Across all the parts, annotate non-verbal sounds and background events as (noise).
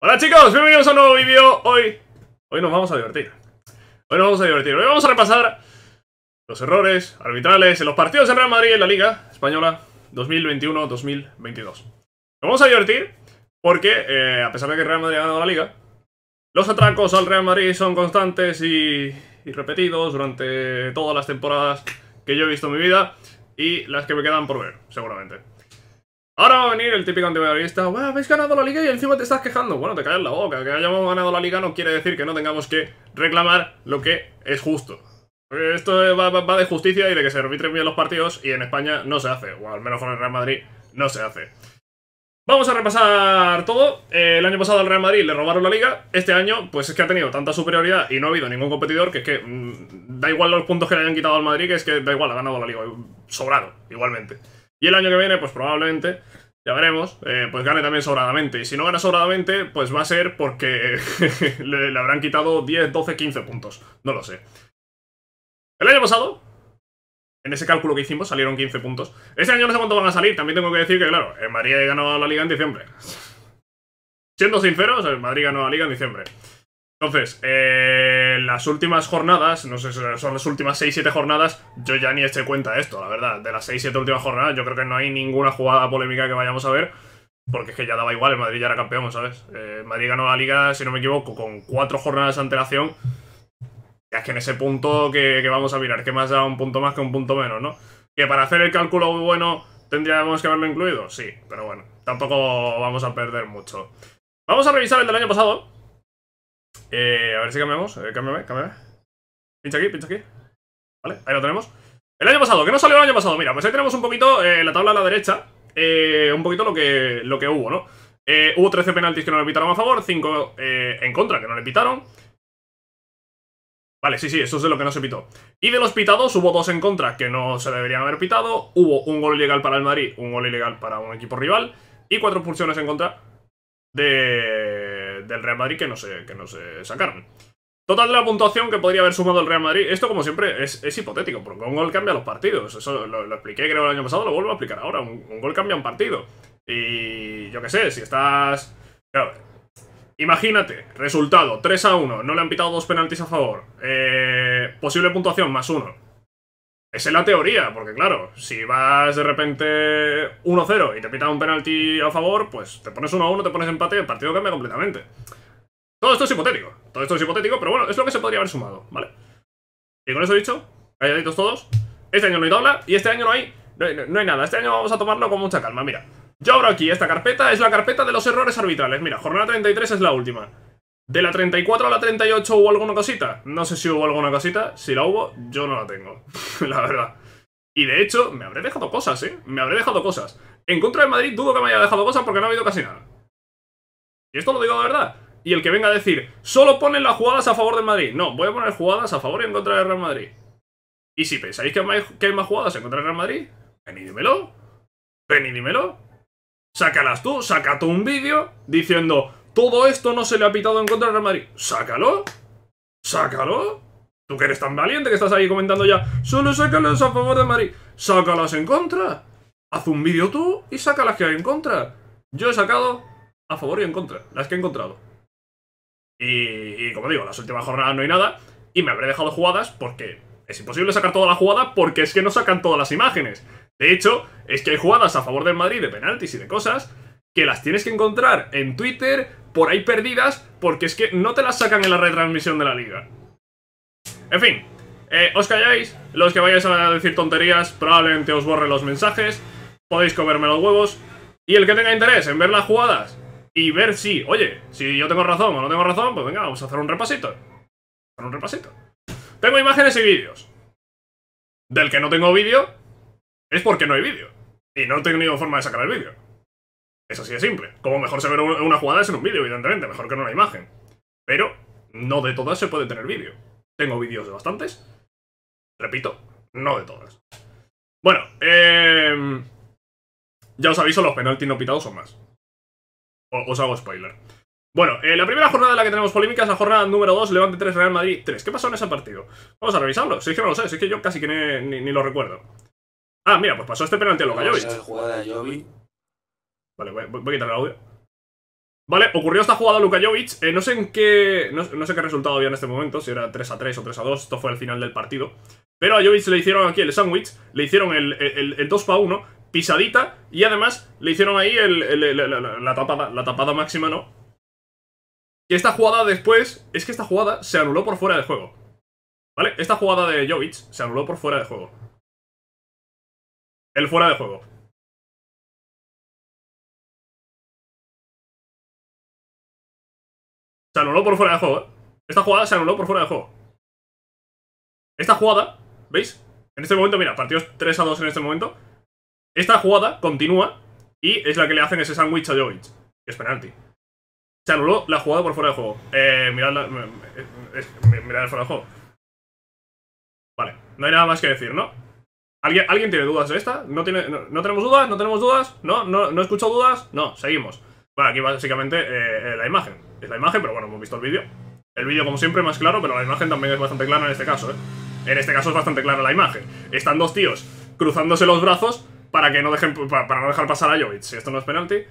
Hola chicos, bienvenidos a un nuevo vídeo Hoy, hoy nos vamos a divertir Hoy nos vamos a divertir, hoy vamos a repasar Los errores arbitrales En los partidos en Real Madrid en la Liga Española 2021-2022 Nos vamos a divertir Porque, eh, a pesar de que Real Madrid ha ganado la Liga Los atracos al Real Madrid Son constantes y, y repetidos Durante todas las temporadas Que yo he visto en mi vida Y las que me quedan por ver, seguramente Ahora va a venir el típico está, bueno, habéis ganado la liga y encima te estás quejando. Bueno, te callas la boca, que hayamos ganado la liga no quiere decir que no tengamos que reclamar lo que es justo. esto va, de justicia y de que se arbitren bien los partidos y en España no se hace, o al menos con el Real Madrid no se hace. Vamos a repasar todo. Eh, el año pasado al Real Madrid le robaron la liga. Este año, pues es que ha tenido tanta superioridad y no ha habido ningún competidor que es que mm, da igual los puntos que le hayan quitado al Madrid, que es que da igual, ha ganado la liga. Sobrado, igualmente. Y el año que viene, pues probablemente, ya veremos, eh, pues gane también sobradamente. Y si no gana sobradamente, pues va a ser porque (laughs) le, habrán quitado 10, 12, 15 puntos. No lo sé. El año pasado, en ese cálculo que hicimos salieron 15 puntos. Este año no sé cuánto van a salir. También tengo que decir que, claro, el Madrid ganó ganado la Liga en diciembre. Siendo sinceros, el Madrid ganó la Liga en diciembre. Entonces, eh, las últimas jornadas, no sé si son las últimas 6-7 jornadas, yo ya ni eché cuenta de esto, la verdad. De las 6-7 últimas jornadas, yo creo que no hay ninguna jugada polémica que vayamos a ver, porque es que ya daba igual, el Madrid ya era campeón, ¿sabes? Eh, Madrid ganó la liga, si no me equivoco, con 4 jornadas de antelación. Ya es que en ese punto que, que vamos a mirar, que más da un punto más que un punto menos, ¿no? Que para hacer el cálculo muy bueno tendríamos que haberlo incluido, sí, pero bueno, tampoco vamos a perder mucho. Vamos a revisar el del año pasado, eh, a ver si cambiamos. Eh, cámbiame, cámbiame. Pincha aquí, pincha aquí. Vale, ahí lo tenemos. El año pasado, que no salió el año pasado? Mira, pues ahí tenemos un poquito eh, la tabla a la derecha. un poquito lo que, lo que hubo, ¿no? hubo 13 penaltis que no le pitaron a favor, 5 en contra que no le pitaron. Vale, sí, sí, eso es lo que no se pitó. Y de los pitados hubo dos en contra que no se deberían haber pitado. Hubo un gol ilegal para el Madrid, un gol ilegal para un equipo rival. Y cuatro pulsiones en contra de, del Real Madrid que no se, que sacaron. Total de la puntuación que podría haber sumado el Real Madrid. Esto, como siempre, es, hipotético, porque un gol cambia los partidos. Eso lo, expliqué, creo, el año pasado, lo vuelvo a explicar ahora. Un, gol cambia un partido. Y yo qué sé, si estás... imagínate, resultado, 3 a 1, no le han pitado dos penaltis a favor. Eh, posible puntuación, más 1. Esa es la teoría, porque claro, si vas de repente 1-0 y te pitan un penalti a favor, pues te pones 1-1, te pones empate y el partido cambia completamente. Todo esto es hipotético, todo esto es hipotético, pero bueno, es lo que se podría haber sumado, ¿vale? Y con eso dicho, calladitos todos, este año no hay dobla y este año no hay, no hay, no hay nada, este año vamos a tomarlo con mucha calma, mira. Yo abro aquí esta carpeta, es la carpeta de los errores arbitrales, mira, jornada 33 es la última. ¿De la 34 a la 38 hubo alguna cosita? No sé si hubo alguna cosita. Si la hubo, yo no la tengo. (laughs) la verdad. Y de hecho, me habré dejado cosas, ¿eh? Me habré dejado cosas. En contra de Madrid dudo que me haya dejado cosas porque no ha habido casi nada. Y esto lo digo de verdad. Y el que venga a decir, solo ponen las jugadas a favor del Madrid. No, voy a poner jugadas a favor y en contra del Real Madrid. Y si pensáis que hay más jugadas en contra del Real Madrid, ven y Sácalas tú, saca tú un vídeo diciendo, todo esto no se le ha pitado en contra al Real Madrid. ¡Sácalo! ¡Sácalo! Tú que eres tan valiente que estás ahí comentando ya Solo sácalas a favor de Madrid Sácalas en contra Haz un vídeo tú y saca las que hay en contra Yo he sacado a favor y en contra Las que he encontrado Y, y como digo, las últimas jornadas no hay nada Y me habré dejado jugadas porque Es imposible sacar toda la jugada porque es que no sacan todas las imágenes De hecho, es que hay jugadas a favor del Madrid De penaltis y de cosas Que las tienes que encontrar en Twitter por ahí perdidas, porque es que no te las sacan en la retransmisión de la liga. En fin, eh, os calláis, los que vayáis a decir tonterías probablemente os borren los mensajes, podéis comerme los huevos, y el que tenga interés en ver las jugadas y ver si, oye, si yo tengo razón o no tengo razón, pues venga, vamos a hacer un repasito. Hacer un repasito. Tengo imágenes y vídeos. Del que no tengo vídeo es porque no hay vídeo. Y no tengo ni forma de sacar el vídeo. Es así de simple. Como mejor se ve una jugada es en un vídeo, evidentemente, mejor que en una imagen. Pero no de todas se puede tener vídeo. Tengo vídeos de bastantes. Repito, no de todas. Bueno, eh, ya os aviso, los penaltis no pitados son más. os hago spoiler. Bueno, en eh, la primera jornada de la que tenemos polémica es la jornada número 2, Levante 3, Real Madrid 3. ¿Qué pasó en ese partido? Vamos a revisarlo. Si es que no lo sé, si es que yo casi que ni, lo recuerdo. Ah, mira, pues pasó este penalti a Vale, voy, a quitar el audio. Vale, ocurrió esta jugada Luka Jovic. Eh, no sé en qué. No, sé qué resultado había en este momento, si era 3 a 3 o 3 a 2. Esto fue el final del partido. Pero a Jovic le hicieron aquí el sándwich, le hicieron el, 2 para 1, pisadita, y además le hicieron ahí la, tapada, la tapada máxima, ¿no? Y esta jugada después, es que esta jugada se anuló por fuera de juego. ¿Vale? Esta jugada de Jovic se anuló por fuera de juego. El fuera de juego. Se anuló por fuera de juego, ¿eh? Esta jugada se anuló por fuera de juego. Esta jugada, ¿veis? En este momento, mira, partidos 3 a 2 en este momento. Esta jugada continúa y es la que le hacen ese sándwich a Jovich, Que es penalti. Se anuló la jugada por fuera de juego. Eh, mirad, la, mirad fuera de juego. Vale, no hay nada más que decir, ¿no? ¿Alguien, ¿alguien tiene dudas de esta? ¿No, tiene, no, tenemos dudas? ¿No tenemos dudas? ¿No? ¿No, escucho dudas? No, seguimos. Bueno, aquí básicamente eh, eh, la imagen es la imagen, pero bueno, hemos visto el vídeo. El vídeo, como siempre, más claro, pero la imagen también es bastante clara en este caso, ¿eh? En este caso es bastante clara la imagen. Están dos tíos cruzándose los brazos para que no dejen para, no dejar pasar a Jovic. Si esto no es penalti,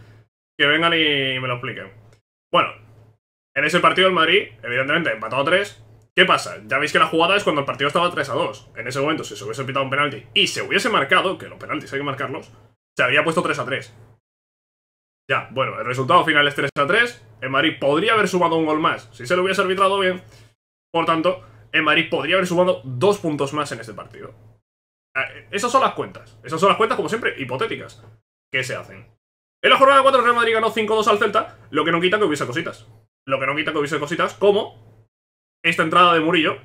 que vengan y me lo expliquen. Bueno, en ese partido el Madrid, evidentemente, empatado 3. ¿Qué pasa? Ya veis que la jugada es cuando el partido estaba 3 a 2. En ese momento, si se hubiese pitado un penalti y se hubiese marcado, que los penaltis hay que marcarlos, se habría puesto 3 a 3. Ya, bueno, el resultado final es 3 a 3. El Madrid podría haber sumado un gol más si se lo hubiese arbitrado bien. Por tanto, en Madrid podría haber sumado dos puntos más en este partido. Ah, esas son las cuentas. Esas son las cuentas, como siempre, hipotéticas. que se hacen? En la jornada 4 Real Madrid ganó 5-2 al Celta, lo que no quita que hubiese cositas. Lo que no quita que hubiese cositas como esta entrada de Murillo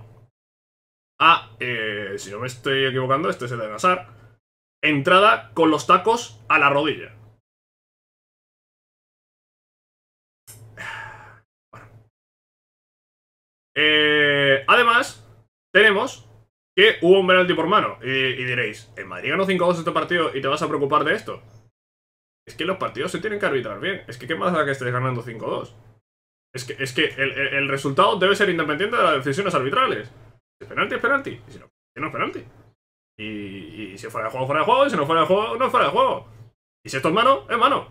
a, eh, si no me estoy equivocando, este es el de Nazar, entrada con los tacos a la rodilla. Eh, además, tenemos que hubo un penalti por mano. Y, diréis, ¿en Madrid ganó 5-2 este partido y te vas a preocupar de esto? Es que los partidos se tienen que arbitrar bien. Es que qué más da que estés ganando 5-2. Es que, es que el, resultado debe ser independiente de las decisiones arbitrales. Si es penalti, es penalti. Y si no, es penalti. Y, y, si fuera de juego, fuera de juego. Y si no fuera de juego, no fuera de juego. Y si esto es mano, es mano.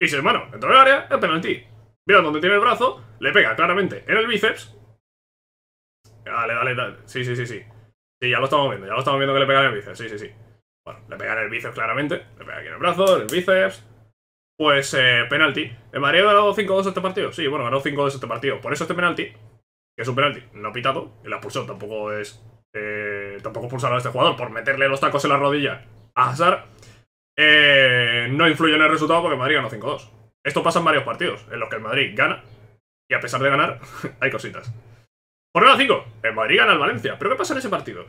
Y si es mano dentro del área, es penalti. Mira dónde tiene el brazo le pega claramente en el bíceps. Dale, dale, dale. Sí, sí, sí, sí. Sí, ya lo estamos viendo, ya lo estamos viendo que le pega en el bíceps. Sí, sí, sí. Bueno, le pega en el bíceps claramente. Le pega aquí en el brazo, en el bíceps. Pues, eh, penalti. ¿El Madrid ha ganado 5-2 este partido? Sí, bueno, ganó 5-2 este partido. Por eso este penalti, que es un penalti, no pitado, y la expulsión tampoco es... Eh, tampoco pulsar a este jugador por meterle los tacos en la rodilla a Hazard. Eh, no influye en el resultado porque Madrid ganó 5-2. Esto pasa en varios partidos, en los que el Madrid gana y a pesar de ganar, (laughs) hay cositas. Jornada 5. En Madrid gana el Valencia. ¿Pero qué pasa en ese partido?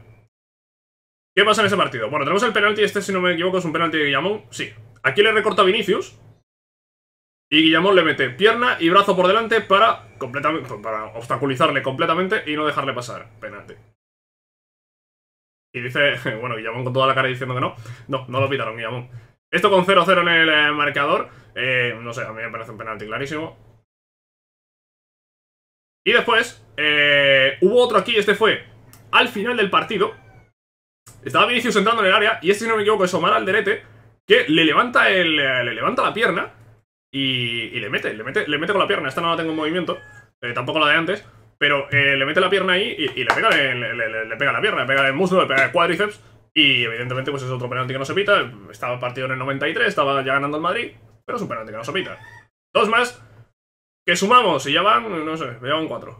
¿Qué pasa en ese partido? Bueno, tenemos el penalti. Este, si no me equivoco, es un penalti de Guillamón. Sí. Aquí le recorta Vinicius. Y Guillamón le mete pierna y brazo por delante para, completamente, para obstaculizarle completamente y no dejarle pasar. Penalti. Y dice, (laughs) bueno, Guillamón con toda la cara diciendo que no. No, no lo pitaron, Guillamón. Esto con 0-0 en el eh, marcador. Eh, no sé, a mí me parece un penalti clarísimo. Y después, eh, hubo otro aquí, este fue al final del partido. Estaba Vinicius entrando en el área y este, si no me equivoco, es Omar Alderete, que le levanta, el, eh, le levanta la pierna y, le, mete, le mete, le mete con la pierna. Esta no la tengo en movimiento, eh, tampoco la de antes, pero le mete la pierna ahí y, le, pega, le, pega la pierna, le pega el muslo, le pega el cuádriceps y evidentemente pues es otro penalti que no se pita. Estaba partido en el 93, estaba ya ganando el Madrid, pero es un penalti que no se pita. Dos más, que sumamos y ya van, no sé, ya van cuatro.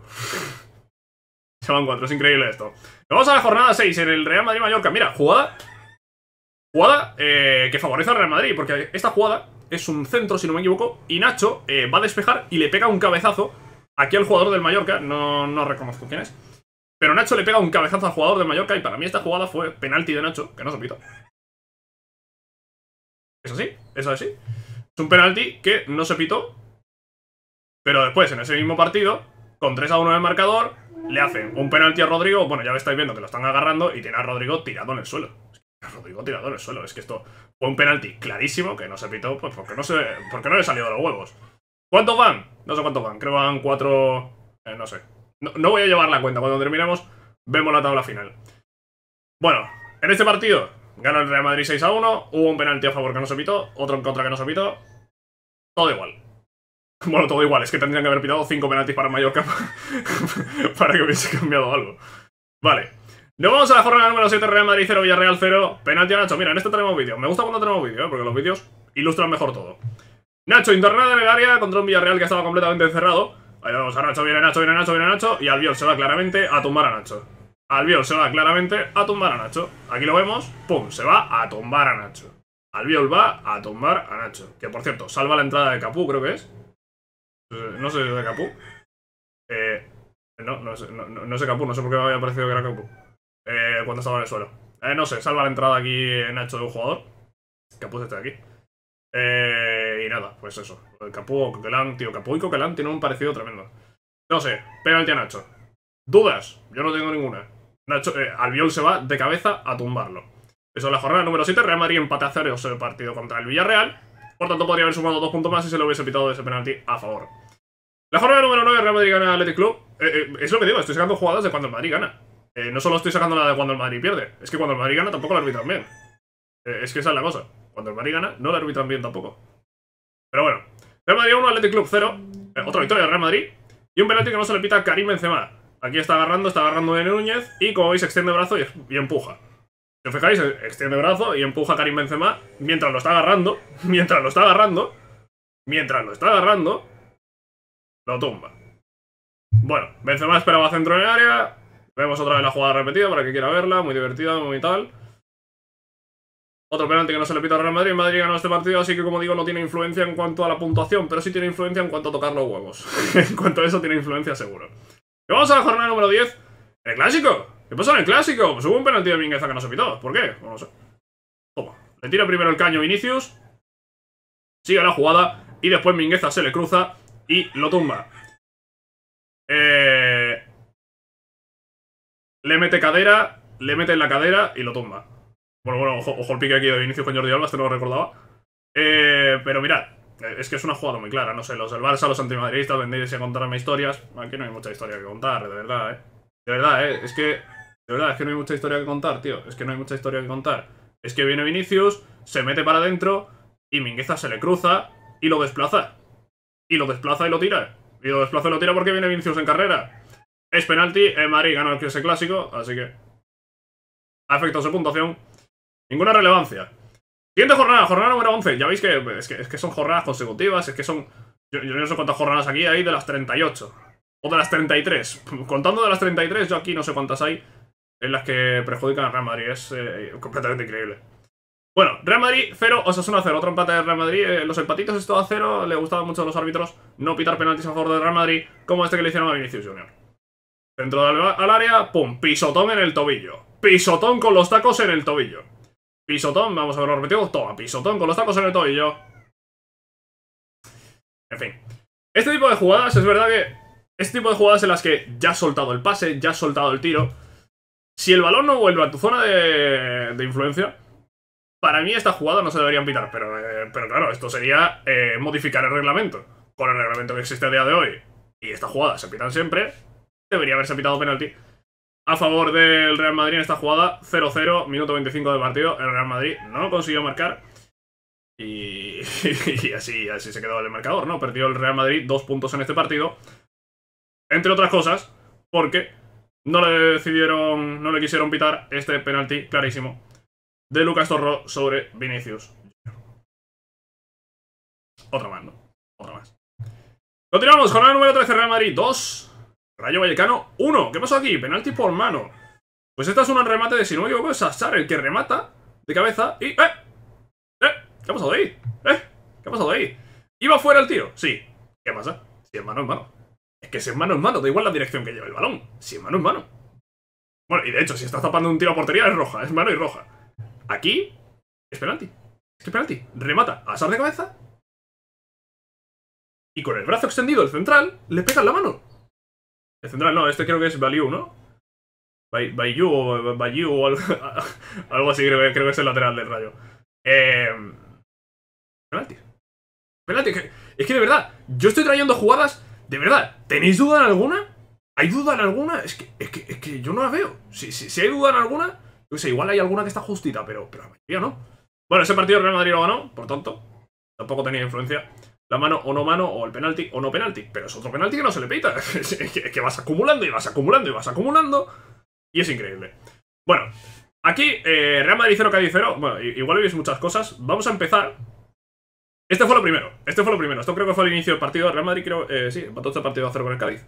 Se van cuatro, es increíble esto. Vamos a la jornada 6 en el Real Madrid-Mallorca. Mira, jugada. Jugada eh, que favorece al Real Madrid, porque esta jugada es un centro, si no me equivoco, y Nacho eh, va a despejar y le pega un cabezazo aquí al jugador del Mallorca, no, no reconozco quién es, pero Nacho le pega un cabezazo al jugador del Mallorca y para mí esta jugada fue penalti de Nacho, que no se pita. Es así, es así. Es un penalti que no se pitó pero después, en ese mismo partido, con 3 a 1 en el marcador, le hacen un penalti a Rodrigo. Bueno, ya estáis viendo que lo están agarrando y tiene a Rodrigo tirado en el suelo. Rodrigo tirado en el suelo. Es que esto fue un penalti clarísimo que no se pitó pues porque no, se, porque no le salió de los huevos. ¿Cuántos van? No sé cuántos van. Creo van cuatro... Eh, no sé. No, voy a llevar la cuenta. Cuando terminemos, vemos la tabla final. Bueno, en este partido gana el Real Madrid 6 a 1. Hubo un penalti a favor que no se pitó, otro en contra que no se pitó. Todo igual. (laughs) Bueno, todo igual, es que tendrían que haber pitado 5 penaltis para Mallorca (laughs) para que hubiese cambiado algo. Vale. Nos vamos a la jornada número 7, Real Madrid 0, Villarreal 0, penalti a Nacho. Mira, en este tenemos vídeo. Me gusta cuando tenemos vídeo, ¿eh? porque los vídeos ilustran mejor todo. Nacho, internada en el área contra un Villarreal que estaba completamente encerrado. Ahí vamos a Nacho, viene Nacho, viene Nacho, viene Nacho. Y Albiol se va claramente a tumbar a Nacho. Albiol se va claramente a tumbar a Nacho. Aquí lo vemos, pum, se va a tumbar a Nacho. Albiol va a tumbar a Nacho. Que por cierto, salva la entrada de Capú, creo que es. Eh, no sé de Capú. Eh, no, no, sé, no, sé Capú, no sé por qué me había parecido que era Capú. Eh, cuando estaba en el suelo. Eh, no sé, salva la entrada aquí Nacho de un jugador. Capú está aquí. y nada, pues eso. Capú o Coquelán, tío. Capú y Coquelán tienen un parecido tremendo. No sé, penalti a Nacho. ¿Dudas? Yo no tengo ninguna. Nacho, Albiol se va de cabeza a tumbarlo. Eso es la jornada número 7. Real Madrid empate a cero partido contra el Villarreal. Por tanto, podría haber sumado dos puntos más si se lo hubiese pitado de ese penalti a favor. La jornada número 9, Real Madrid gana Athletic Club. Eh, eh, es lo que digo, estoy sacando jugadas de cuando el Madrid gana. Eh, no solo estoy sacando la de cuando el Madrid pierde, es que cuando el Madrid gana tampoco la arbitran bien. es que esa es la cosa. Cuando el Madrid gana, no la arbitran bien tampoco. Pero bueno, Real Madrid 1, Athletic Club 0. otra victoria del Real Madrid. Y un penalti que no se le pita a Karim Benzema. Aquí está agarrando, está agarrando de Núñez y como veis extiende brazo y empuja. Si os fijáis, extiende brazo y empuja a Karim Benzema mientras lo está agarrando, (laughs) mientras lo está agarrando, mientras lo está agarrando, lo tumba. Bueno, Benzema esperaba centro en el área, vemos otra vez la jugada repetida para que quiera verla, muy divertida, muy tal. Otro penalti que no se le pita al Real Madrid. Madrid ganó este partido, así que como digo, no tiene influencia en cuanto a la puntuación, pero sí tiene influencia en cuanto a tocar los huevos. (laughs) en cuanto a eso tiene influencia seguro. Y vamos a la jornada número 10, el clásico. ¿Qué pasa en el clásico? Pues hubo un penalti de Mingueza que no se pitó. ¿Por qué? Pues no lo sé. Toma. Le tira primero el caño Vinicius. Sigue la jugada. Y después Mingueza se le cruza y lo tumba. Eh... Le mete cadera, le mete en la cadera y lo tumba. Bueno, bueno, ojo, el pique aquí de Vinicius con Jordi Alba, este no lo recordaba. Eh, pero mirad, eh, es que es una jugada muy clara, no sé, los del Barça, los antimadridistas Vendéis a contarme historias. Aquí no hay mucha historia que contar, de verdad, eh. De verdad, eh, es que de verdad, es que no hay mucha historia que contar, tío. Es que no hay mucha historia que contar. Es que viene Vinicius, se mete para adentro y Mingueza se le cruza y lo desplaza. Y lo desplaza y lo tira. Y lo desplaza y lo tira porque viene Vinicius en carrera. Es penalti, el eh, gana el ese clásico, así que... A su de puntuación, ninguna relevancia. Siguiente jornada, jornada número 11. Ya veis que, es que, son jornadas consecutivas, es que son... Yo, yo, no sé cuántas jornadas aquí hay de las 38. O de las 33. (laughs) Contando de las 33, yo aquí no sé cuántas hay en las que perjudican a Real Madrid. Es eh, completamente increíble. Bueno, Real Madrid 0, a 0. Otro empate de Real Madrid. Eh, los empatitos esto a cero Le gustaban mucho a los árbitros no pitar penaltis a favor de Real Madrid, como este que le hicieron a Vinicius Junior. Dentro del área, pum, pisotón en el tobillo. Pisotón con los tacos en el tobillo. Pisotón, vamos a verlo repetido. Toma, pisotón con los tacos en el tobillo. En fin. Este tipo de jugadas, es verdad que... Este tipo de jugadas en las que ya has soltado el pase, ya has soltado el tiro si el balón no vuelve a tu zona de, influencia, para mí esta jugada no se deberían pitar. Pero, eh, pero claro, esto sería eh, modificar el reglamento. Con el reglamento que existe a día de hoy y esta jugada se pitan siempre, debería haberse pitado penalti. A favor del Real Madrid en esta jugada, 0-0, minuto 25 de partido. El Real Madrid no consiguió marcar. Y, (laughs) y, así, así se quedó el marcador, ¿no? Perdió el Real Madrid dos puntos en este partido. Entre otras cosas, porque no le decidieron, no le quisieron pitar este penalti clarísimo de Lucas Torro sobre Vinicius. Otra más, ¿no? Otra más. Continuamos, con el número 13, Real Madrid 2, Rayo Vallecano 1. ¿Qué pasó aquí? Penalti por mano. Pues esta es una remate de, si no me el que remata de cabeza y... ¡Eh! ¡Eh! ¿Qué ha pasado ahí? ¿Eh? ¿Qué ha pasado ahí? ¿Iba fuera el tío, Sí. ¿Qué pasa? Si hermano, mano, mano. Es que si es mano en mano, da igual la dirección que lleva el balón. Si es mano en mano. Bueno, y de hecho, si está tapando un tiro a portería es roja, es mano y roja. Aquí es penalti. Es que es penalti. Remata, asar de cabeza. Y con el brazo extendido, el central, le pega la mano. El central no, este creo que es Value, ¿no? Bayu o Bayu o algo, (laughs) así, creo, que es el lateral del rayo. Eh, penalti. Penalti. Es que de verdad, yo estoy trayendo jugadas de verdad, ¿tenéis duda en alguna? ¿Hay duda en alguna? Es que, es que, es que yo no la veo. Si, si, hay duda en alguna, yo sé, igual hay alguna que está justita, pero, pero la mayoría no. Bueno, ese partido el Real Madrid lo ganó, por tanto, tampoco tenía influencia la mano o no mano, o el penalti o no penalti. Pero es otro penalti que no se le pita. (laughs) es que vas acumulando y vas acumulando y vas acumulando. Y es increíble. Bueno, aquí eh, Real Madrid 0, Cádiz 0. Bueno, igual veis muchas cosas. Vamos a empezar este fue lo primero, este fue lo primero. Esto creo que fue el inicio del partido. Real Madrid creo, eh, sí, este partido a cero con el Cádiz.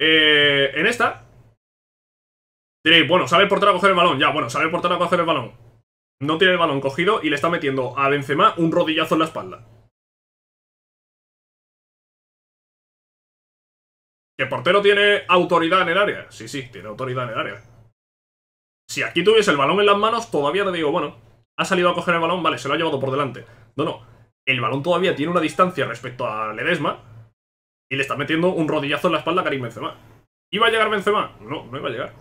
Eh, en esta, diréis, bueno, sale el portero a coger el balón. Ya, bueno, sale el portero a coger el balón. No tiene el balón cogido y le está metiendo a Benzema un rodillazo en la espalda. ¿Que portero tiene autoridad en el área? Sí, sí, tiene autoridad en el área. Si aquí tuviese el balón en las manos, todavía te digo, bueno, ha salido a coger el balón, vale, se lo ha llevado por delante. No, no, el balón todavía tiene una distancia respecto a Ledesma y le está metiendo un rodillazo en la espalda a Karim Benzema. ¿Iba a llegar Benzema? No, no iba a llegar.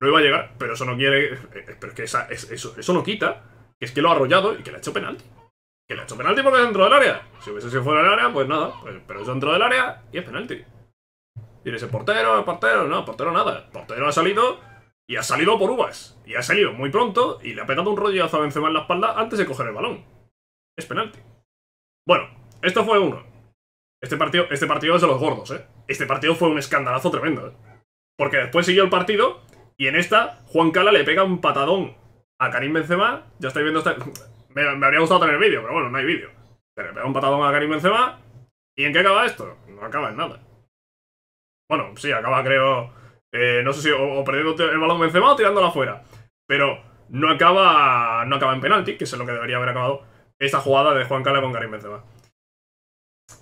No iba a llegar, pero eso no quiere... Eh, eh, pero es que eso, eso no quita que es que lo ha arrollado y que le ha hecho penalti. Que le ha hecho penalti porque es dentro del área. Si hubiese sido fuera del área, pues nada. Pues, pero es dentro del área y es penalti. Y ese portero, portero, no, portero nada. portero ha salido y ha salido por uvas. Y ha salido muy pronto y le ha pegado un rodillazo a Benzema en la espalda antes de coger el balón. Es penalti. Bueno, esto fue uno. Este partido, este partido es de los gordos, ¿eh? Este partido fue un escandalazo tremendo, ¿eh? Porque después siguió el partido y en esta Juan Cala le pega un patadón a Karim Benzema. Ya estáis viendo esta... (laughs) Me, habría gustado tener vídeo, pero bueno, no hay vídeo. le pega un patadón a Karim Benzema. ¿Y en qué acaba esto? No acaba en nada. Bueno, sí, acaba creo... Eh, no sé si o, perdiendo el balón Benzema o tirándolo afuera. Pero no acaba, no acaba en penalti, que es lo que debería haber acabado esta jugada de Juan Cala con Karim Benzema.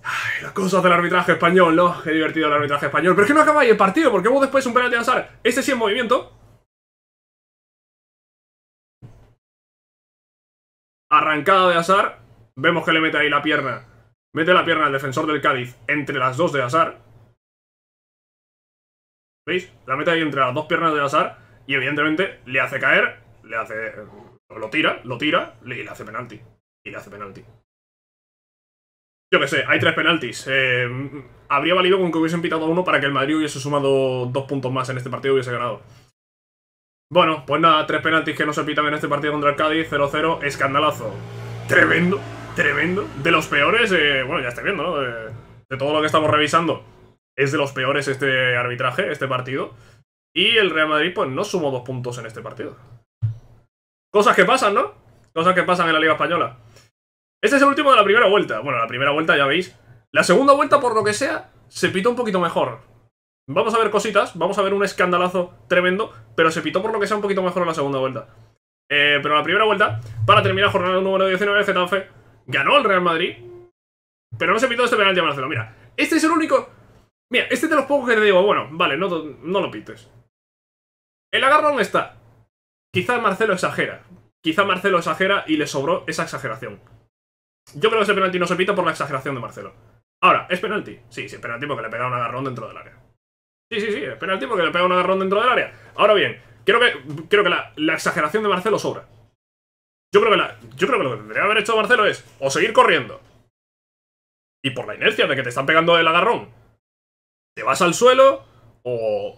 Ay, las cosas del arbitraje español, ¿no? Qué divertido el arbitraje español. Pero es que no acaba el partido, porque hubo después un penalti de Azar. Este sí en movimiento. Arrancada de Azar. Vemos que le mete ahí la pierna. Mete la pierna al defensor del Cádiz entre las dos de Azar. ¿Veis? La mete ahí entre las dos piernas de Azar. Y evidentemente le hace caer, le hace... Lo tira, lo tira y le hace penalti y le hace penalti. Yo qué sé, hay tres penaltis. Eh, habría valido con que hubiesen pitado uno para que el Madrid hubiese sumado dos puntos más en este partido y hubiese ganado. Bueno, pues nada, tres penaltis que no se pitan en este partido contra el Cádiz, 0-0, escandalazo. Tremendo, tremendo. De los peores, eh, bueno, ya está viendo, ¿no? de todo lo que estamos revisando, es de los peores este arbitraje, este partido. Y el Real Madrid, pues no sumó dos puntos en este partido. Cosas que pasan, ¿no? Cosas que pasan en la Liga Española. Este es el último de la primera vuelta. Bueno, la primera vuelta ya veis. La segunda vuelta, por lo que sea, se pitó un poquito mejor. Vamos a ver cositas, vamos a ver un escandalazo tremendo, pero se pitó por lo que sea un poquito mejor en la segunda vuelta. Eh, pero la primera vuelta, para terminar jornada número 19, de Getafe ganó el Real Madrid, pero no se pitó este penal de Marcelo. Mira, este es el único... Mira, este de los pocos que te digo, bueno, vale, no, no lo pites. El agarrón está. Quizá Marcelo exagera. Quizá Marcelo exagera y le sobró esa exageración. Yo creo que ese penalti no se pita por la exageración de Marcelo. Ahora, ¿es penalti? Sí, sí, es penalti porque le pega un agarrón dentro del área. Sí, sí, sí, es penalti porque le pega un agarrón dentro del área. Ahora bien, creo que, creo que la, exageración de Marcelo sobra. Yo creo, que yo creo que lo que debería haber hecho Marcelo es o seguir corriendo. Y por la inercia de que te están pegando el agarrón, te vas al suelo o,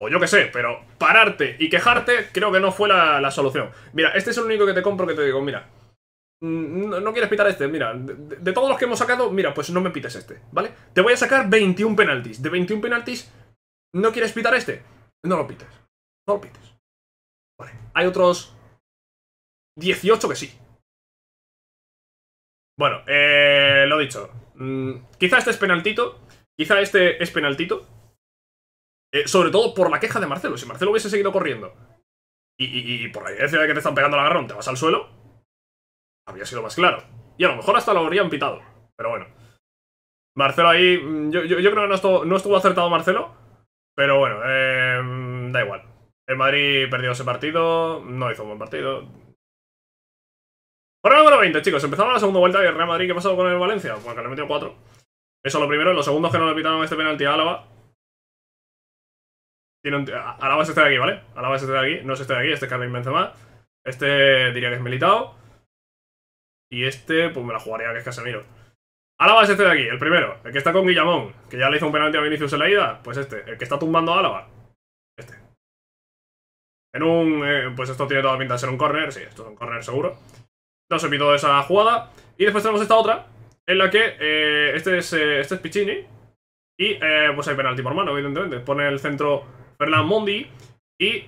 o yo qué sé, pero pararte y quejarte creo que no fue la, solución. Mira, este es el único que te compro que te digo, mira, Mm, no, quieres pitar este, mira, de, todos los que hemos sacado, mira, pues no me pites este, ¿vale? Te voy a sacar 21 penaltis. De 21 penaltis, ¿no quieres pitar este? No lo pites. No lo pites. Vale, hay otros 18 que sí. Bueno, eh, lo dicho. Mm, quizá este es penaltito, quizá este es penaltito. Eh, sobre todo por la queja de Marcelo. Si Marcelo hubiese seguido corriendo y, por la idea de que te están pegando el agarrón, te vas al suelo habría sido más claro. Y a lo mejor hasta lo habrían pitado. Pero bueno. Marcelo ahí... Mm, yo, creo que no estuvo, acertado Marcelo. Pero bueno, eh, mm, da igual. El Madrid perdió ese partido. No hizo un buen partido. Por el número 20, chicos. Empezaba la segunda vuelta y el Real Madrid. ¿Qué ha pasado con el Valencia? Bueno, que le metió 4. Eso lo primero. Los segundos que no le pitaron este penalti a Álava. Tiene Álava es este de aquí, ¿vale? Álava es este de aquí. No es este de aquí. Este es Carmen Benzema. Este diría que es militado. Y este, pues me la jugaría que es Casemiro. Álava es este de aquí, el primero. El que está con Guillamón, que ya le hizo un penalti a Vinicius en la ida. Pues este. El que está tumbando a Álava. Este. En un... Eh, pues esto tiene toda la pinta de ser un corner. Sí, esto es un corner seguro. No se de esa jugada. Y después tenemos esta otra, en la que eh, este, es, eh, este es Piccini. Y pues hay penalti por mano, evidentemente. Pone el centro Fernand Mondi. Y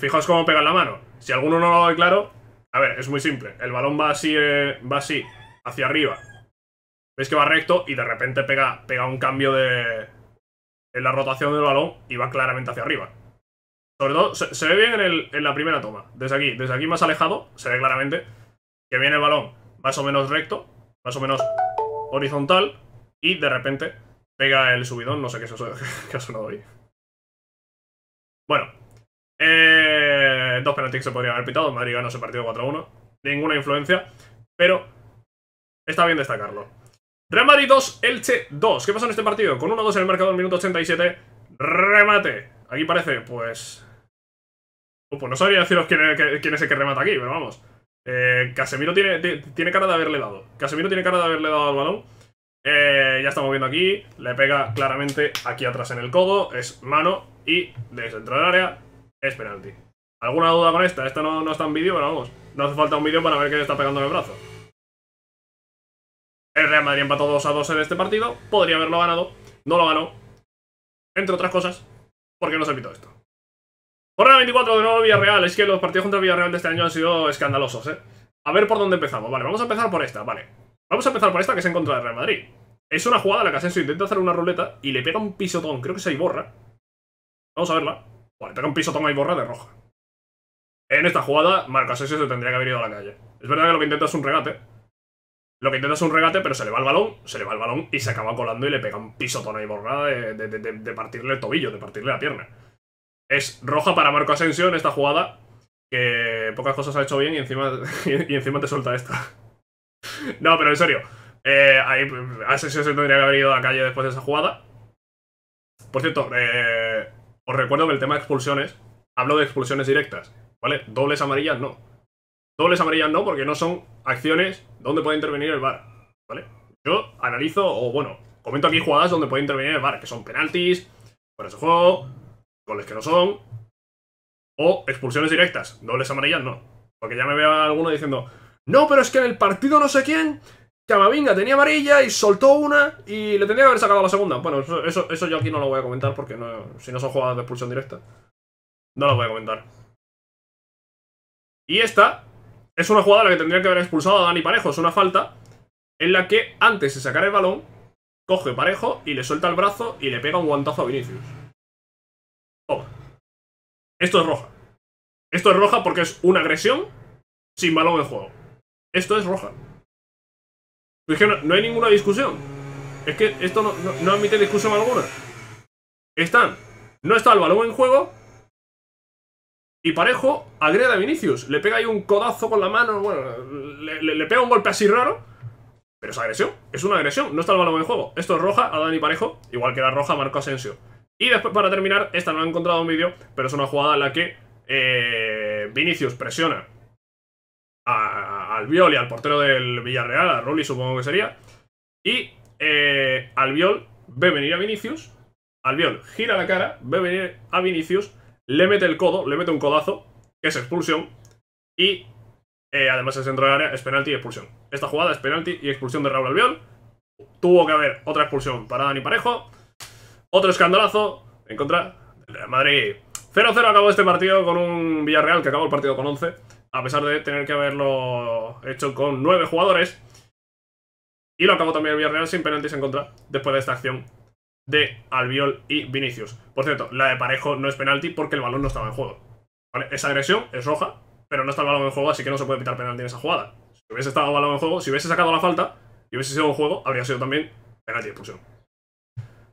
fijaos cómo pega en la mano. Si alguno no lo ve claro, a ver, es muy simple. El balón va así, eh, va así, hacia arriba. Veis que va recto y de repente pega, pega un cambio de... En la rotación del balón y va claramente hacia arriba. Sobre todo, se, ve bien en, la primera toma. Desde aquí, desde aquí más alejado, se ve claramente que viene el balón más o menos recto, más o menos horizontal, y de repente pega el subidón. No sé qué, eso, (laughs) qué ha sonado ahí. Bueno. Eh, dos penaltis que se podrían haber pitado. Madrid ganó ese partido 4-1. Ninguna influencia, pero está bien destacarlo. Real Madrid 2, Elche 2. ¿Qué pasa en este partido? Con 1-2 en el marcador, minuto 87. Remate. Aquí parece, pues... Pues no sabría deciros quién es, el que remata aquí, pero vamos. Eh, Casemiro tiene, cara de haberle dado. Casemiro tiene cara de haberle dado al balón. Eh, ya estamos viendo aquí, le pega claramente aquí atrás en el codo, es mano y desde entrar del área es penalti. ¿Alguna duda con esta? Esta no, no está en vídeo, pero vamos. No hace falta un vídeo para ver que está pegando en el brazo. El Real Madrid empató 2 a 2 en este partido. Podría haberlo ganado. No lo ganó. Entre otras cosas, porque no se pitó esto. Jornada 24 de nuevo Villarreal. Es que los partidos contra Villarreal de este año han sido escandalosos, ¿eh? A ver por dónde empezamos. Vale, vamos a empezar por esta, vale. Vamos a empezar por esta que es en contra del Real Madrid. Es una jugada en la que Asensio intenta hacer una ruleta y le pega un pisotón. Creo que es Borra Vamos a verla. Vale, pega un pisotón a Iborra de roja. En esta jugada, Marco Asensio se tendría que haber ido a la calle. Es verdad que lo que intenta es un regate. Lo que intenta es un regate, pero se le va el balón, se le va el balón y se acaba colando y le pega un pisotón ahí borrada de, partirle el tobillo, de partirle la pierna. Es roja para Marco Asensio en esta jugada, que pocas cosas ha hecho bien y encima, (laughs) y encima te suelta esta. No, pero en serio. Eh, Asensio se tendría que haber ido a la calle después de esa jugada. Por cierto, eh, os recuerdo que el tema de expulsiones, hablo de expulsiones directas. ¿Vale? Dobles amarillas no. Dobles amarillas no porque no son acciones donde puede intervenir el VAR. ¿Vale? Yo analizo, o bueno, comento aquí jugadas donde puede intervenir el VAR, que son penaltis, por eso juego, goles que no son, o expulsiones directas. Dobles amarillas no. Porque ya me veo a alguno diciendo, no, pero es que en el partido no sé quién, Camavinga tenía amarilla y soltó una y le tendría que haber sacado la segunda. Bueno, eso, eso, yo aquí no lo voy a comentar porque no, si no son jugadas de expulsión directa, no lo voy a comentar. Y esta es una jugada que tendría que haber expulsado a Dani Parejo. Es una falta en la que antes de sacar el balón, coge Parejo y le suelta el brazo y le pega un guantazo a Vinicius. Toma. Esto es roja. Esto es roja porque es una agresión sin balón en juego. Esto es roja. no, hay ninguna discusión. Es que esto no, admite discusión alguna. Están. No está el balón en juego y Parejo agreda a Vinicius. Le pega ahí un codazo con la mano. Bueno, le, pega un golpe así raro. Pero es agresión. Es una agresión. No está el balón en juego. Esto es roja a Dani Parejo. Igual que la roja Marco Asensio. Y después, para terminar, esta no la he encontrado un vídeo. Pero es una jugada en la que eh, Vinicius presiona al Viol y al portero del Villarreal. A Rolly supongo que sería. Y eh, al viol ve venir a Vinicius. viol gira la cara, ve venir a Vinicius le mete el codo, le mete un codazo, que es expulsión, y eh, además el centro del área es penalti y expulsión. Esta jugada es penalti y expulsión de Raúl Albiol. Tuvo que haber otra expulsión para Dani Parejo. Otro escandalazo en contra del Real Madrid. 0-0 acabó este partido con un Villarreal que acabó el partido con 11, a pesar de tener que haberlo hecho con 9 jugadores. Y lo acabó también el Villarreal sin penaltis en contra después de esta acción de Albiol y Vinicius. Por cierto, la de Parejo no es penalti porque el balón no estaba en juego. Esa agresión es roja, pero no está el balón en juego, así que no se puede pitar penalti en esa jugada. Si hubiese estado el balón en juego, si hubiese sacado la falta y hubiese sido en juego, habría sido también penalti de expulsión.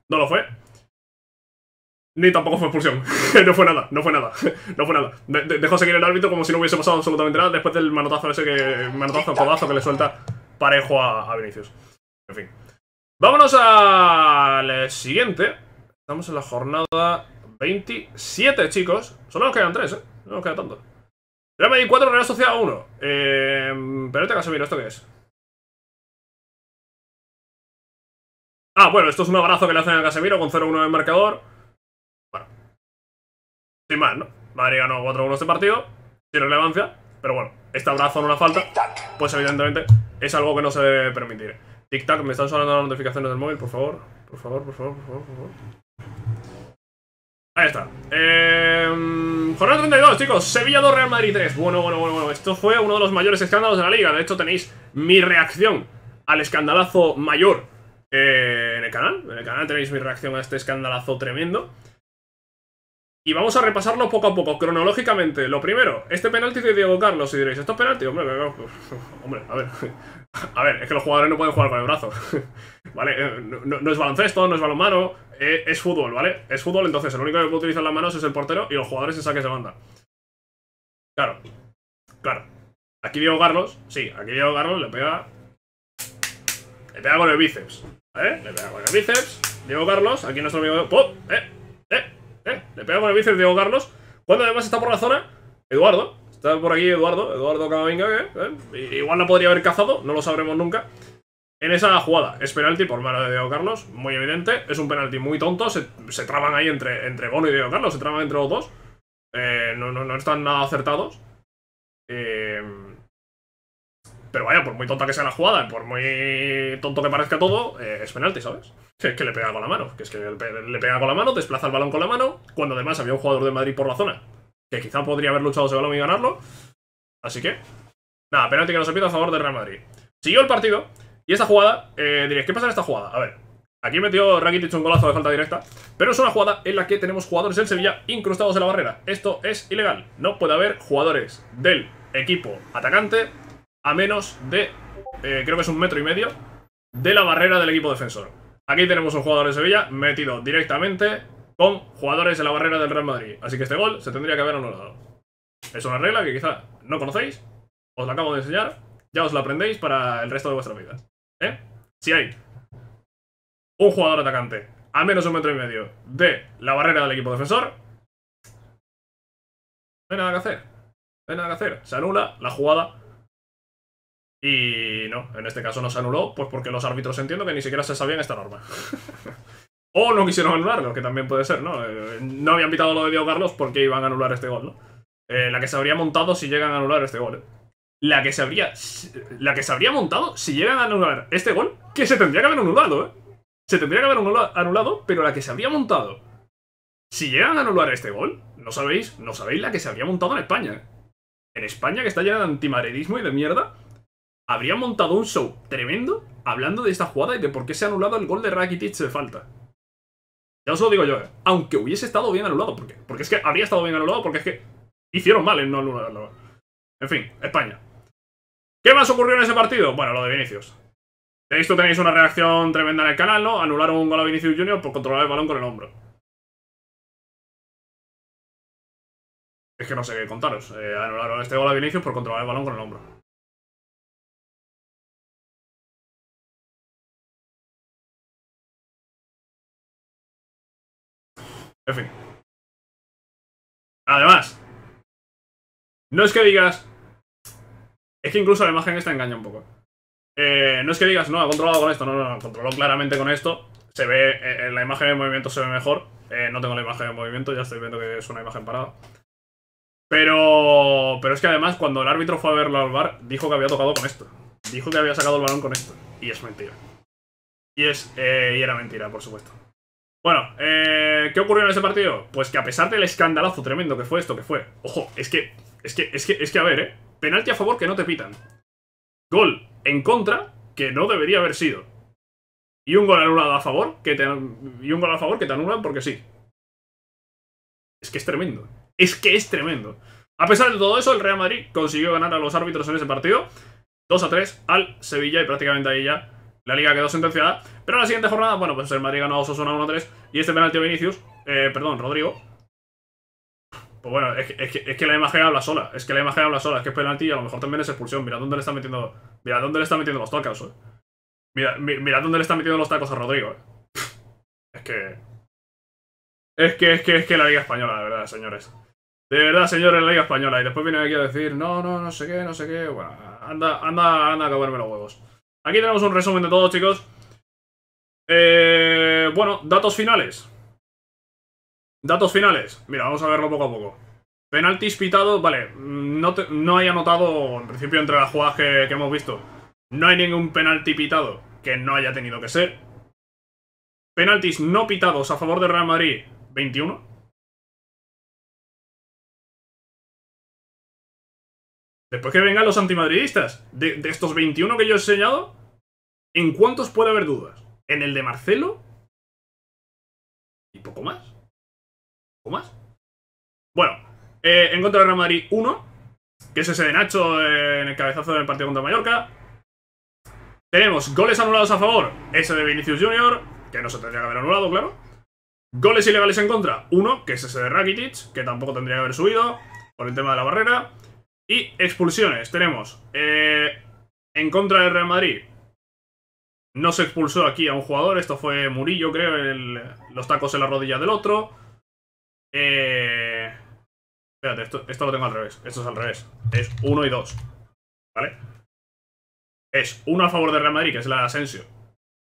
No lo fue. Ni tampoco fue expulsión. (laughs) no fue nada, no fue nada. (laughs) no fue nada. dejó seguir el árbitro como si no hubiese pasado absolutamente nada después del manotazo ese que. que le suelta parejo a Vinicius. En fin. Vámonos al siguiente. Estamos en la jornada 27, chicos. Solo nos quedan 3, ¿eh? No nos queda tanto. Real Madrid 4, Real Sociedad 1. Eh, pero este ¿esto qué es? Ah, bueno, esto es un abrazo que le hacen a Casemiro con 0-1 en marcador. Bueno. Sin más, ¿no? Madrid ganó 4-1 este partido. Sin relevancia. Pero bueno, este abrazo en una falta, pues evidentemente es algo que no se debe permitir. Tic-tac, me están sonando las notificaciones del móvil, por favor. Por favor, por favor, por favor, por favor. Ahí está. Eh, jornada 32, chicos. Sevilla 2, Real Madrid 3. Bueno, bueno, bueno, bueno. Esto fue uno de los mayores escándalos de la liga. De hecho, tenéis mi reacción al escandalazo mayor eh, en el canal. En el canal tenéis mi reacción a este escandalazo tremendo. Y vamos a repasarlo poco a poco, cronológicamente. Lo primero, este penalti de Diego Carlos, y diréis, ¿esto es penalti? Hombre, (laughs) hombre, a ver, a ver, es que los jugadores no pueden jugar con el brazo. (laughs) ¿Vale? Eh, no, es baloncesto, no es balonmano, eh, es, fútbol, ¿vale? Es fútbol, entonces el único que puede utilizar las manos es el portero y los jugadores se que se banda. Claro, claro. Aquí Diego Carlos, sí, aquí Diego Carlos le pega. Le pega con el bíceps, ¿vale? Le pega con el bíceps. Diego Carlos, aquí nuestro amigo. ¡Pop! ¡Eh! ¡Eh! ¡Eh! Le pega con el bíceps Diego Carlos. Cuando además está por la zona, Eduardo, por aquí Eduardo, Eduardo Camavinga, igual no podría haber cazado, no lo sabremos nunca. En esa jugada es penalti por mano de Diego Carlos, muy evidente. Es un penalti muy tonto, se, traban ahí entre, entre Bono y Diego Carlos, se traban entre los dos. Eh, no, están nada acertados. Eh, pero vaya, por muy tonta que sea la jugada, por muy tonto que parezca todo, eh, es penalti, ¿sabes? (laughs) es que le pega con la mano, que es que le pega con la mano, desplaza el balón con la mano, cuando además había un jugador de Madrid por la zona que quizá podría haber luchado ese balón y ganarlo. Así que, nada, penalti que nos empieza a favor del Real Madrid. Siguió el partido, y esta jugada, eh, diréis, ¿qué pasa en esta jugada? A ver, aquí metió Rakitic un golazo de falta directa, pero es una jugada en la que tenemos jugadores del Sevilla incrustados en la barrera. Esto es ilegal, no puede haber jugadores del equipo atacante a menos de, eh, creo que es un metro y medio, de la barrera del equipo defensor. Aquí tenemos un jugador de Sevilla metido directamente con jugadores de la barrera del Real Madrid. Así que este gol se tendría que haber anulado. Es una regla que quizá no conocéis, os la acabo de enseñar, ya os la aprendéis para el resto de vuestra vida. ¿Eh? Si hay un jugador atacante a menos de un metro y medio de la barrera del equipo defensor, no hay nada que hacer. No hay nada que hacer. Se anula la jugada. Y no, en este caso no se anuló, pues porque los árbitros entiendo que ni siquiera se sabían esta norma. (laughs) O no quisieron anularlo, que también puede ser, ¿no? Eh, no habían pitado lo de Diego Carlos porque iban a anular este gol, ¿no? Eh, la que se habría montado si llegan a anular este gol, ¿eh? La que se habría. La que se habría montado si llegan a anular este gol, que se tendría que haber anulado, ¿eh? Se tendría que haber anulado, pero la que se habría montado. Si llegan a anular este gol, no sabéis, no sabéis la que se habría montado en España. En España, que está llena de antimaredismo y de mierda, habría montado un show tremendo hablando de esta jugada y de por qué se ha anulado el gol de Rakitic de falta. Ya os lo digo yo, eh. aunque hubiese estado bien anulado, porque, porque es que habría estado bien anulado, porque es que hicieron mal en no anularlo. En fin, España. ¿Qué más ocurrió en ese partido? Bueno, lo de Vinicius. De esto tenéis una reacción tremenda en el canal, ¿no? Anularon un gol a Vinicius Jr. por controlar el balón con el hombro. Es que no sé qué contaros. Eh, anularon este gol a Vinicius por controlar el balón con el hombro. En fin, Además, no es que digas... Es que incluso la imagen esta engaña un poco. Eh, no es que digas, no, ha controlado con esto, no, no, no, controló claramente con esto. Se ve, en eh, eh, la imagen de movimiento se ve mejor. Eh, no tengo la imagen de movimiento, ya estoy viendo que es una imagen parada. Pero, pero es que además cuando el árbitro fue a verlo al bar, dijo que había tocado con esto. Dijo que había sacado el balón con esto. Y es mentira. Y, es, eh, y era mentira, por supuesto. Bueno, eh, ¿qué ocurrió en ese partido? Pues que a pesar del escandalazo tremendo que fue esto, que fue... Ojo, es que, es que, es que, es que a ver, ¿eh? Penalti a favor que no te pitan. Gol en contra que no debería haber sido. Y un gol anulado a favor que y un gol a favor que te anulan porque sí. Es que es tremendo. Es que es tremendo. A pesar de todo eso, el Real Madrid consiguió ganar a los árbitros en ese partido. 2 a 3 al Sevilla y prácticamente ahí ya la liga quedó sentenciada. Pero en la siguiente jornada, bueno, pues el Madrid ganó a uno 1-3. Y este penalti a Vinicius, eh, perdón, Rodrigo. Pues bueno, es que, la imagen habla sola. Es que la imagen habla sola. Es que es penalti y a lo mejor también es expulsión. Mira dónde le están metiendo, mira dónde le está metiendo los tacos. Eh. Mira, dónde le está metiendo los tacos a Rodrigo. Eh. Es que... Es que, es que, es que la Liga Española, de verdad, señores. De verdad, señores, la Liga Española. Y después viene aquí a decir, no, no, no sé qué, no sé qué. Bueno, anda, anda, anda a acabarme los huevos. Aquí tenemos un resumen de todo, chicos. Eh, bueno, datos finales. Datos finales. Mira, vamos a verlo poco a poco. Penaltis pitados. vale, mm, no, hay anotado, en principio, entre las jugadas que, hemos visto. No hay ningún penalti pitado que no haya tenido que ser. Penaltis no pitados a favor de Real Madrid, 21. Después que vengan los antimadridistas, de, estos 21 que yo he enseñado, ¿en cuántos puede haber dudas? ¿En el de Marcelo? ¿Y poco más? ¿Poco más? Bueno, eh, en contra de Real 1, que es ese de Nacho eh, en el cabezazo del partido contra Mallorca. Tenemos goles anulados a favor, ese de Vinicius Junior, que no se tendría que haber anulado, claro. Goles ilegales en contra, uno, que es ese de Rakitic, que tampoco tendría que haber subido por el tema de la barrera. Y expulsiones, tenemos eh, en contra de Real Madrid. No se expulsó aquí a un jugador, esto fue Murillo, creo, los tacos en la rodilla del otro. Eh, espérate, esto, lo tengo al revés, esto es al revés. Es uno y dos ¿vale? Es uno a favor de Real Madrid, que es la Asensio,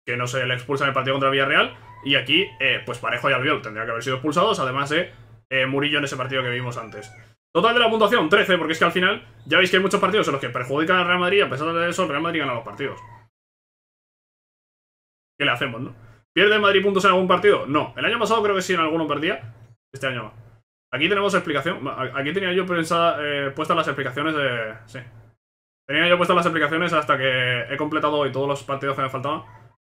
que no se le expulsa en el partido contra Villarreal. Y aquí, eh, pues Parejo y Albiol tendría que haber sido expulsados, además de Murillo en ese partido que vimos antes. Total de la puntuación, 13, porque es que al final ya veis que hay muchos partidos en los que perjudican a Real Madrid a pesar de eso el Real Madrid gana los partidos. ¿Qué le hacemos, no? ¿Pierde Madrid puntos en algún partido? No. El año pasado creo que sí en alguno perdía. Este año no. Aquí tenemos explicación. Aquí tenía yo eh, puestas las explicaciones de... Sí. Tenía yo puestas las explicaciones hasta que he completado hoy todos los partidos que me faltaban.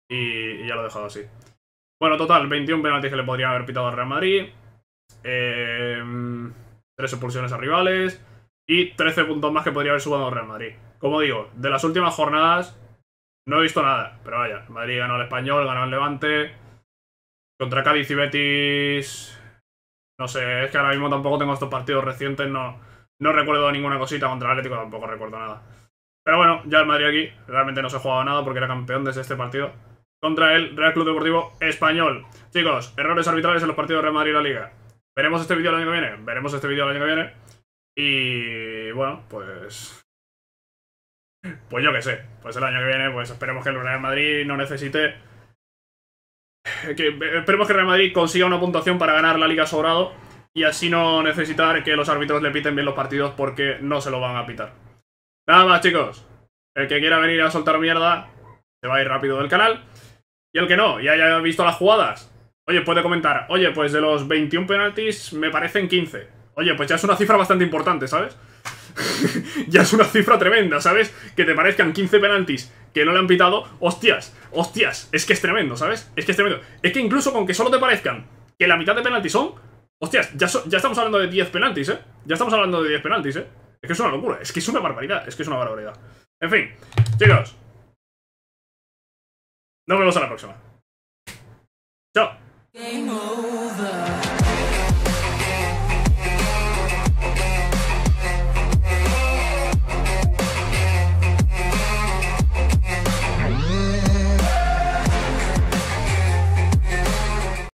Y, ya lo he dejado así. Bueno, total, 21 penaltis que le podría haber pitado al Real Madrid. Eh... Tres expulsiones a rivales y 13 puntos más que podría haber sumado Real Madrid. Como digo, de las últimas jornadas no he visto nada, pero vaya, Madrid ganó al Español, ganó al Levante, contra Cádiz y Betis, no sé, es que ahora mismo tampoco tengo estos partidos recientes, no, no recuerdo ninguna cosita, contra el Atlético tampoco recuerdo nada. Pero bueno, ya el Madrid aquí realmente no se ha jugado nada porque era campeón desde este partido contra el Real Club Deportivo Español. Chicos, errores arbitrales en los partidos de Real Madrid y la Liga. Veremos este vídeo el año que viene. Veremos este vídeo el año que viene. Y bueno, pues... Pues yo qué sé. Pues el año que viene, pues esperemos que el Real Madrid no necesite... esperemos que el Real Madrid consiga una puntuación para ganar la Liga Sobrado y así no necesitar que los árbitros le piten bien los partidos porque no se lo van a pitar. Nada más, chicos. El que quiera venir a soltar mierda se va a ir rápido del canal. Y el que no, ya haya visto las jugadas, Oye, puede comentar, oye, pues de los 21 penaltis me parecen 15. Oye, pues ya es una cifra bastante importante, ¿sabes? (laughs) ya es una cifra tremenda, ¿sabes? Que te parezcan 15 penaltis que no le han pitado, hostias, hostias, es que es tremendo, ¿sabes? Es que es tremendo. Es que incluso con que solo te parezcan que la mitad de penaltis son, hostias, ya, ya estamos hablando de 10 penaltis, ¿eh? Ya estamos hablando de 10 penaltis, ¿eh? Es que es una locura, es que es una barbaridad, es que es una barbaridad. En fin, chicos. Nos vemos a la próxima. Chao. Game over.